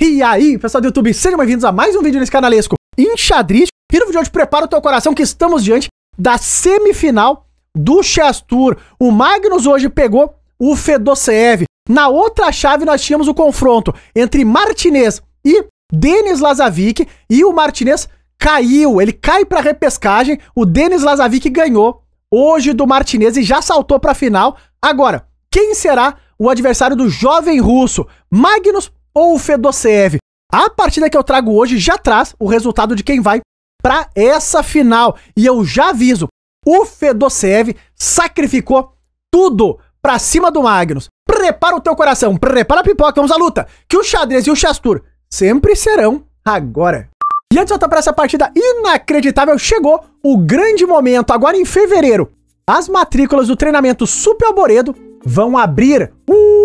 E aí, pessoal do YouTube, sejam bem-vindos a mais um vídeo nesse canalesco Enxadriz. E no vídeo de hoje, prepara o teu coração que estamos diante da semifinal do Chess Tour. O Magnus hoje pegou o Fedosev. Na outra chave, nós tínhamos o confronto entre Martinez e Denis Lazavik E o Martinez caiu, ele cai para repescagem. O Denis Lazavik ganhou hoje do Martinez e já saltou para a final. Agora, quem será o adversário do jovem russo? Magnus ou o Fedosev? A partida que eu trago hoje já traz o resultado de quem vai para essa final. E eu já aviso, o Fedosev sacrificou tudo para cima do Magnus. Prepara o teu coração, prepara a pipoca, vamos à luta, que o xadrez e o chastur sempre serão agora. E antes de voltar para essa partida inacreditável, chegou o grande momento, agora em fevereiro. As matrículas do treinamento Super Alboredo vão abrir. Uh!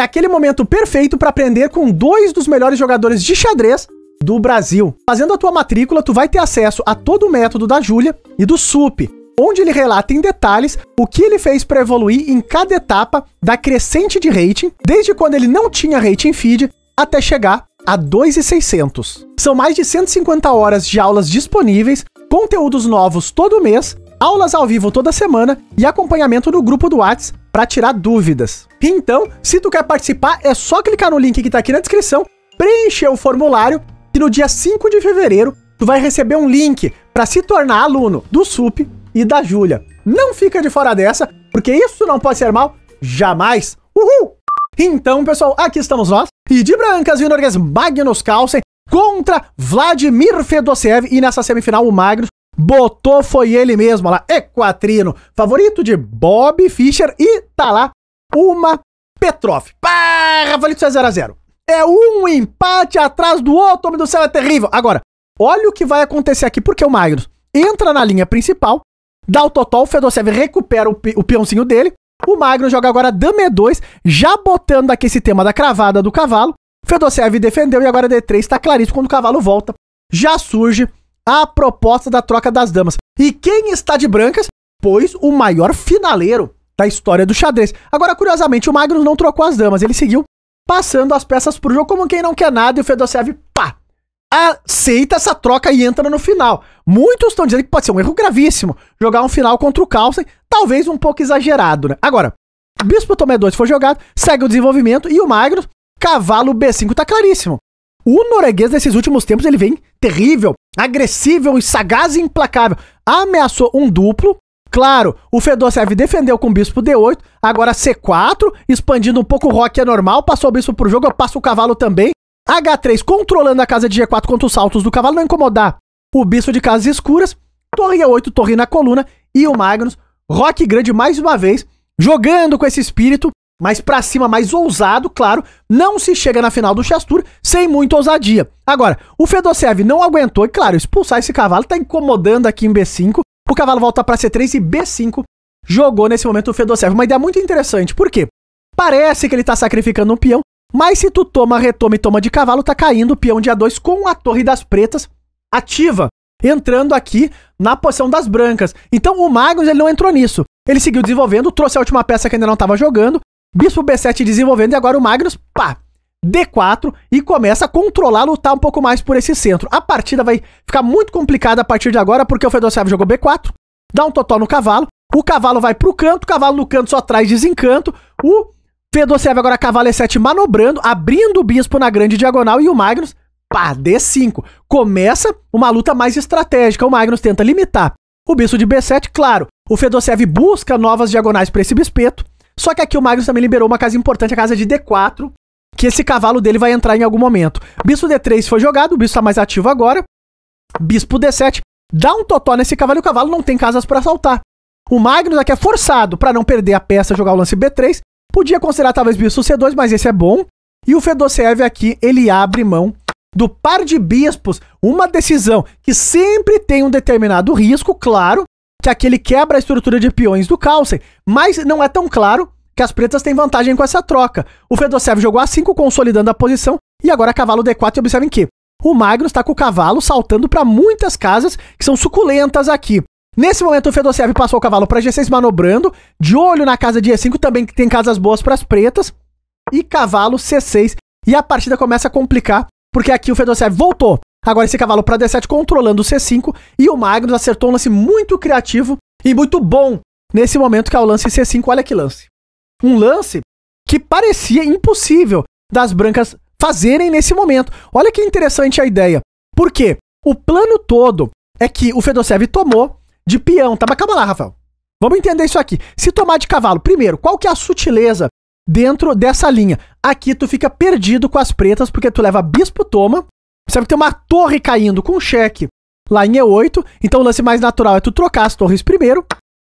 É aquele momento perfeito para aprender com dois dos melhores jogadores de xadrez do Brasil. Fazendo a tua matrícula, tu vai ter acesso a todo o método da Júlia e do SUP, onde ele relata em detalhes o que ele fez para evoluir em cada etapa da crescente de rating, desde quando ele não tinha rating feed até chegar a 2,600. São mais de 150 horas de aulas disponíveis, conteúdos novos todo mês, aulas ao vivo toda semana e acompanhamento no grupo do Whats para tirar dúvidas. Então, se tu quer participar, é só clicar no link que está aqui na descrição, preencher o formulário e no dia 5 de fevereiro tu vai receber um link para se tornar aluno do SUP e da Júlia. Não fica de fora dessa, porque isso não pode ser mal jamais. Uhul! Então, pessoal, aqui estamos nós, e de brancas, Vinorgas, Magnus Carlsen contra Vladimir Fedosiev, e nessa semifinal o Magnus botou foi ele mesmo, olha lá, Equatrino, favorito de Bob Fischer e tá lá uma Petrov. Pá, Rafaelito é 0x0. É um empate atrás do outro, homem do céu, é terrível. Agora, olha o que vai acontecer aqui, porque o Magnus entra na linha principal, dá o total, o Fedosev recupera o, o peãozinho dele, o Magnus joga agora Dame 2, já botando aqui esse tema da cravada do cavalo, Fedosev defendeu e agora D3 tá claríssimo quando o cavalo volta. Já surge a proposta da troca das damas. E quem está de brancas? Pois o maior finaleiro da história do xadrez. Agora, curiosamente, o Magnus não trocou as damas, ele seguiu passando as peças pro jogo como quem não quer nada e o Fedosev, pá, aceita essa troca e entra no final. Muitos estão dizendo que pode ser um erro gravíssimo jogar um final contra o Carlsen, talvez um pouco exagerado, né? Agora, Bispo Tomé 2 foi jogado, segue o desenvolvimento e o Magnus, cavalo B5 tá claríssimo. O norueguês nesses últimos tempos ele vem terrível, agressivo e sagaz e implacável. Ameaçou um duplo. Claro, o Fedor serve defendeu com o bispo D8, agora C4, expandindo um pouco o rock é normal, passou o bispo pro jogo, eu passo o cavalo também. H3 controlando a casa de G4 contra os saltos do cavalo, não incomodar o bispo de casas escuras, torre E8, torre na coluna e o Magnus, rock grande mais uma vez, jogando com esse espírito mais pra cima, mais ousado, claro, não se chega na final do Chess Tour sem muita ousadia. Agora, o Fedosev não aguentou e, claro, expulsar esse cavalo tá incomodando aqui em B5. O cavalo volta para C3 e B5 jogou nesse momento o Fedosev. Uma ideia muito interessante, por quê? Parece que ele tá sacrificando um peão, mas se tu toma, retoma e toma de cavalo, tá caindo o peão de A2 com a torre das pretas ativa, entrando aqui na posição das brancas. Então o Magnus ele não entrou nisso. Ele seguiu desenvolvendo, trouxe a última peça que ainda não estava jogando, Bispo B7 desenvolvendo e agora o Magnus, pá, D4 e começa a controlar, lutar um pouco mais por esse centro. A partida vai ficar muito complicada a partir de agora, porque o Fedor jogou B4, dá um total no cavalo, o cavalo vai pro canto, o cavalo no canto só traz desencanto, o Fedor agora cavalo é E7 manobrando, abrindo o bispo na grande diagonal e o Magnus, pá, D5. Começa uma luta mais estratégica, o Magnus tenta limitar. O bispo de B7, claro, o Fedor busca novas diagonais para esse bispeto, só que aqui o Magnus também liberou uma casa importante, a casa de D4, que esse cavalo dele vai entrar em algum momento. Bispo D3 foi jogado, o bispo está mais ativo agora. Bispo D7 dá um totó nesse cavalo e o cavalo não tem casas para saltar. O Magnus aqui é forçado para não perder a peça jogar o lance B3. Podia considerar talvez bispo C2, mas esse é bom. E o Fedosiev aqui, ele abre mão do par de bispos, uma decisão que sempre tem um determinado risco, claro, que aqui ele quebra a estrutura de peões do Carlsen, mas não é tão claro que as pretas têm vantagem com essa troca. O Fedosev jogou a5 consolidando a posição e agora cavalo D4 e observem que o Magnus está com o cavalo saltando para muitas casas que são suculentas aqui. Nesse momento o Fedosev passou o cavalo para G6 manobrando, de olho na casa de E5 também que tem casas boas para as pretas e cavalo C6 e a partida começa a complicar porque aqui o Fedosev voltou Agora esse cavalo para D7 controlando o C5 e o Magnus acertou um lance muito criativo e muito bom nesse momento que é o lance C5. Olha que lance. Um lance que parecia impossível das brancas fazerem nesse momento. Olha que interessante a ideia. Por quê? O plano todo é que o Fedosev tomou de peão, tá? Mas calma lá, Rafael. Vamos entender isso aqui. Se tomar de cavalo, primeiro, qual que é a sutileza dentro dessa linha? Aqui tu fica perdido com as pretas, porque tu leva bispo toma, Percebe que tem uma torre caindo com cheque lá em E8. Então o lance mais natural é tu trocar as torres primeiro.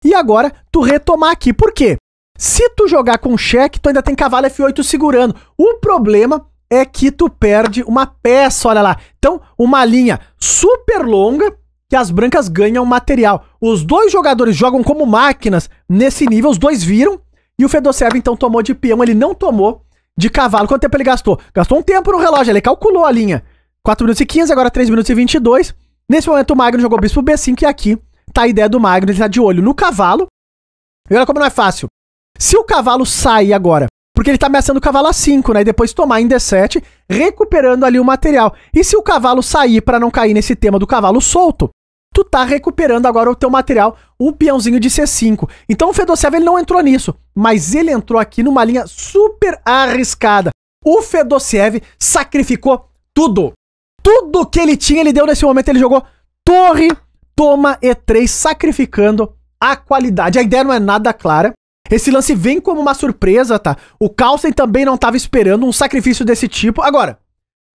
E agora tu retomar aqui. Por quê? Se tu jogar com cheque, tu ainda tem cavalo F8 segurando. O problema é que tu perde uma peça, olha lá. Então, uma linha super longa que as brancas ganham material. Os dois jogadores jogam como máquinas nesse nível, os dois viram. E o Fedosev então tomou de peão, ele não tomou de cavalo. Quanto tempo ele gastou? Gastou um tempo no relógio, ele calculou a linha. 4 minutos e 15, agora 3 minutos e 22. Nesse momento o Magno jogou o bispo B5 e aqui tá a ideia do Magno, ele tá de olho no cavalo. E olha como não é fácil. Se o cavalo sair agora, porque ele tá ameaçando o cavalo A5, né? E depois tomar em D7, recuperando ali o material. E se o cavalo sair para não cair nesse tema do cavalo solto, tu tá recuperando agora o teu material, o peãozinho de C5. Então o Fedossev ele não entrou nisso, mas ele entrou aqui numa linha super arriscada. O Fedossev sacrificou tudo. Tudo que ele tinha, ele deu nesse momento. Ele jogou torre, toma E3, sacrificando a qualidade. A ideia não é nada clara. Esse lance vem como uma surpresa, tá? O Carlsen também não estava esperando um sacrifício desse tipo. Agora,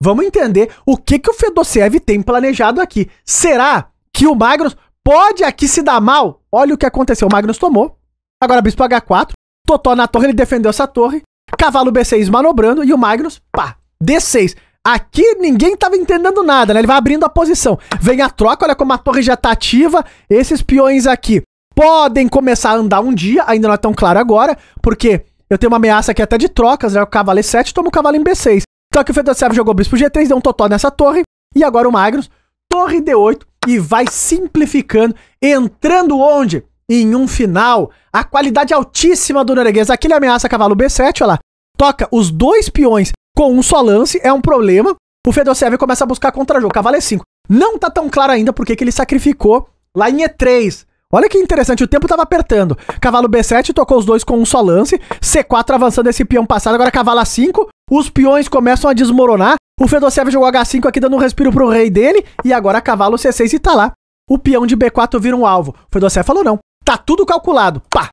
vamos entender o que, que o Fedosev tem planejado aqui. Será que o Magnus pode aqui se dar mal? Olha o que aconteceu. O Magnus tomou. Agora Bispo H4. Totó na torre, ele defendeu essa torre. Cavalo B6 manobrando e o Magnus, pá, D6. Aqui ninguém tava entendendo nada, né? Ele vai abrindo a posição. Vem a troca, olha como a torre já tá ativa. Esses peões aqui podem começar a andar um dia, ainda não é tão claro agora, porque eu tenho uma ameaça aqui até de trocas, né? O cavalo é E7 toma o cavalo em B6. Só que o Fedosev jogou o bispo G3, deu um totó nessa torre, e agora o Magnus, torre D8, e vai simplificando, entrando onde? Em um final. A qualidade altíssima do norueguês. Aqui ele ameaça cavalo B7, olha lá. Toca os dois peões com um só lance, é um problema. O Fedosev começa a buscar contra-jogo. Cavalo é 5. Não tá tão claro ainda porque que ele sacrificou lá em E3. Olha que interessante, o tempo tava apertando. Cavalo B7 tocou os dois com um só lance. C4 avançando esse peão passado, agora cavalo A5. Os peões começam a desmoronar. O Fedosev jogou H5 aqui dando um respiro pro rei dele. E agora cavalo C6 e tá lá. O peão de B4 vira um alvo. O Fedosev falou não. Tá tudo calculado. Pá!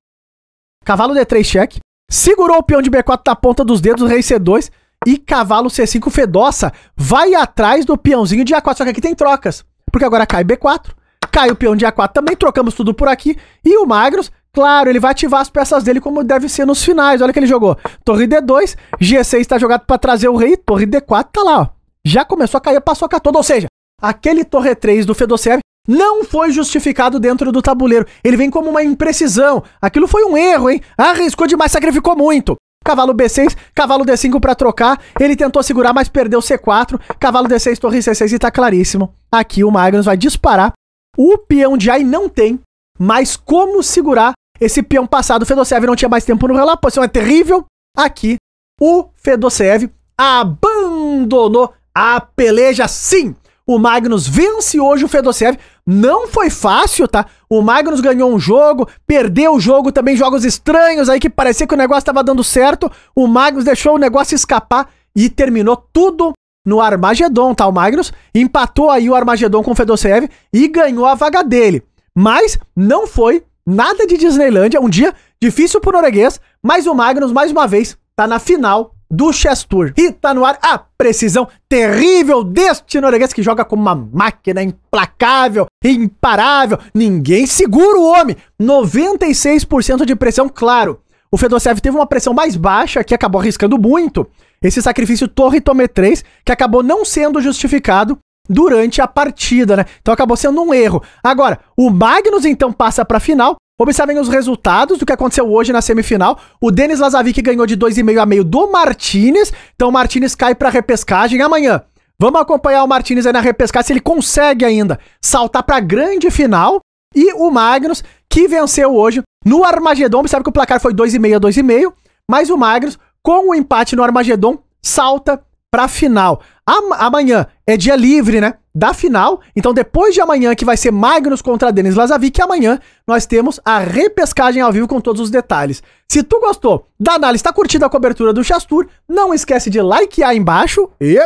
Cavalo D3 cheque. Segurou o peão de B4 na ponta dos dedos, rei C2 e cavalo C5 fedossa vai atrás do peãozinho de A4. Só que aqui tem trocas, porque agora cai B4, cai o peão de A4 também, trocamos tudo por aqui. E o magros claro, ele vai ativar as peças dele como deve ser nos finais. Olha que ele jogou torre D2, G6 está jogado para trazer o rei, torre D4 tá lá, ó. Já começou a cair a paçoca toda, ou seja, aquele torre 3 do Fedosev não foi justificado dentro do tabuleiro. Ele vem como uma imprecisão. Aquilo foi um erro, hein? Arriscou demais, sacrificou muito. Cavalo B6, cavalo D5 para trocar. Ele tentou segurar, mas perdeu C4. Cavalo D6, torre C6 e tá claríssimo. Aqui o Magnus vai disparar. O peão de AI não tem, mas como segurar esse peão passado? O Fedosev não tinha mais tempo no relógio, posição é terrível. Aqui o Fedosev abandonou a peleja. Sim, o Magnus vence hoje o Fedosev não foi fácil, tá? O Magnus ganhou um jogo, perdeu o jogo, também jogos estranhos aí que parecia que o negócio estava dando certo. O Magnus deixou o negócio escapar e terminou tudo no Armagedon, tá? O Magnus empatou aí o Armagedon com o Fedosiev e ganhou a vaga dele. Mas não foi nada de Disneylandia um dia difícil pro norueguês, mas o Magnus, mais uma vez, tá na final do Chestur. E tá no ar a precisão terrível deste norueguês que joga como uma máquina implacável, imparável. Ninguém segura o homem. 96% de pressão, claro. O Fedosev teve uma pressão mais baixa, que acabou arriscando muito. Esse sacrifício torre Tomé 3, que acabou não sendo justificado durante a partida, né? Então acabou sendo um erro. Agora, o Magnus então passa para final Observem os resultados do que aconteceu hoje na semifinal. O Denis Lazavic ganhou de 2,5 a meio do Martinez. Então o Martinez cai a repescagem amanhã. Vamos acompanhar o Martinez aí na repescagem, se ele consegue ainda saltar a grande final. E o Magnus, que venceu hoje no Armagedon. Observe que o placar foi 2,5 a 2,5. Mas o Magnus, com o empate no Armagedon, salta pra final. amanhã é dia livre, né? Da final. Então, depois de amanhã, que vai ser Magnus contra Denis Lazavic, amanhã nós temos a repescagem ao vivo com todos os detalhes. Se tu gostou da análise, tá curtindo a cobertura do Chastur, não esquece de likear embaixo e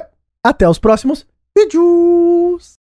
até os próximos vídeos!